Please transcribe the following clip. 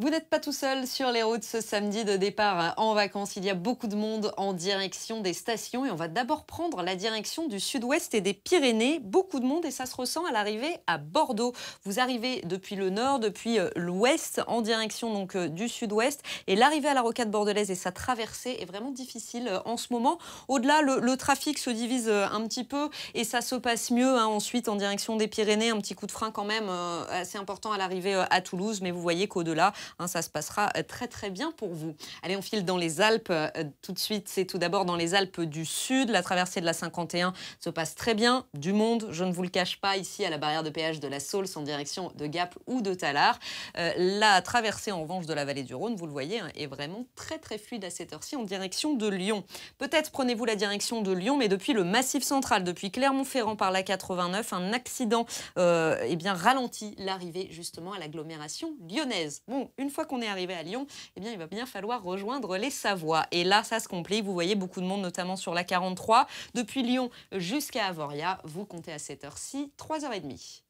Vous n'êtes pas tout seul sur les routes ce samedi de départ en vacances. Il y a beaucoup de monde en direction des stations et on va d'abord prendre la direction du sud-ouest et des Pyrénées. Beaucoup de monde et ça se ressent à l'arrivée à Bordeaux. Vous arrivez depuis le nord, depuis euh, l'ouest en direction donc euh, du sud-ouest et l'arrivée à la rocade bordelaise et sa traversée est vraiment difficile euh, en ce moment. Au-delà, le, trafic se divise un petit peu et ça se passe mieux hein, ensuite en direction des Pyrénées. Un petit coup de frein quand même assez important à l'arrivée à Toulouse, mais vous voyez qu'au-delà, Hein, ça se passera euh, très très bien pour vous. Allez, on file dans les Alpes euh, euh, tout de suite. C'est tout d'abord dans les Alpes du Sud. La traversée de la 51 se passe très bien. Du monde, je ne vous le cache pas, ici à la barrière de péage de la Saulce en direction de Gap ou de Talard. la traversée en revanche de la vallée du Rhône, vous le voyez, hein, est vraiment très très fluide à cette heure-ci en direction de Lyon. Peut-être prenez-vous la direction de Lyon, mais depuis le Massif central, depuis Clermont-Ferrand par la 89, un accident euh, eh bien, ralentit l'arrivée justement à l'agglomération lyonnaise. Bon, une fois qu'on est arrivé à Lyon, eh bien, il va bien falloir rejoindre les Savoies. Et là, ça se complique. Vous voyez beaucoup de monde, notamment sur la 43. Depuis Lyon jusqu'à Avoria, vous comptez à cette heure-ci 3h30.